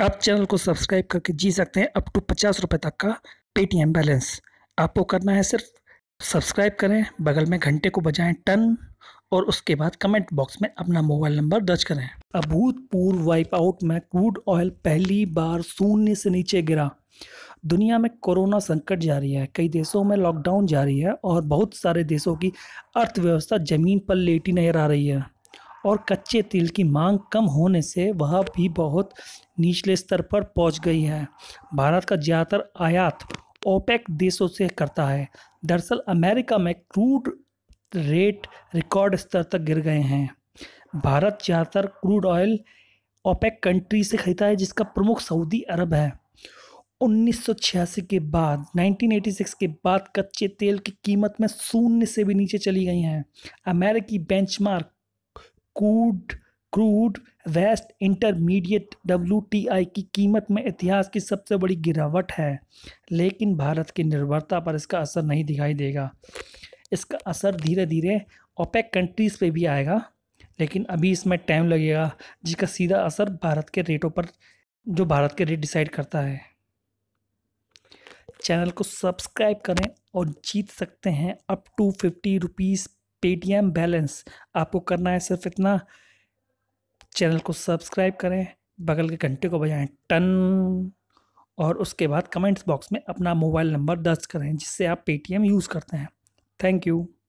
आप चैनल को सब्सक्राइब करके जी सकते हैं अप टू पचास रुपये तक का पेटीएम बैलेंस आपको करना है सिर्फ सब्सक्राइब करें बगल में घंटे को बजाएं टन और उसके बाद कमेंट बॉक्स में अपना मोबाइल नंबर दर्ज करें अभूतपूर्व वाइपआउट में क्रूड ऑयल पहली बार शून्य से नीचे गिरा दुनिया में कोरोना संकट जारी है कई देशों में लॉकडाउन जारी है और बहुत सारे देशों की अर्थव्यवस्था ज़मीन पर लेटी नजर आ रही है और कच्चे तेल की मांग कम होने से वह भी बहुत निचले स्तर पर पहुंच गई है भारत का ज़्यादातर आयात ओपेक देशों से करता है दरअसल अमेरिका में क्रूड रेट रिकॉर्ड स्तर तक गिर गए हैं भारत ज़्यादातर क्रूड ऑयल ओपेक कंट्री से खरीदता है जिसका प्रमुख सऊदी अरब है 1986 के बाद 1986 के बाद कच्चे तेल की कीमत में शून्य से भी नीचे चली गई हैं अमेरिकी benchmark crude crude west intermediate W की कीमत में इतिहास की सबसे बड़ी गिरावट है लेकिन भारत की निर्भरता पर इसका असर नहीं दिखाई देगा इसका असर धीरे धीरे ओपेक कंट्रीज़ पे भी आएगा लेकिन अभी इसमें टाइम लगेगा जिसका सीधा असर भारत के रेटों पर जो भारत के रेट डिसाइड करता है चैनल को सब्सक्राइब करें और जीत सकते हैं up to fifty rupees Paytm balance आपको करना है सिर्फ इतना चैनल को सब्सक्राइब करें बगल के घंटे को बजाएं टन और उसके बाद कमेंट्स बॉक्स में अपना मोबाइल नंबर दर्ज करें जिससे आप पेटीएम यूज़ करते हैं थैंक यू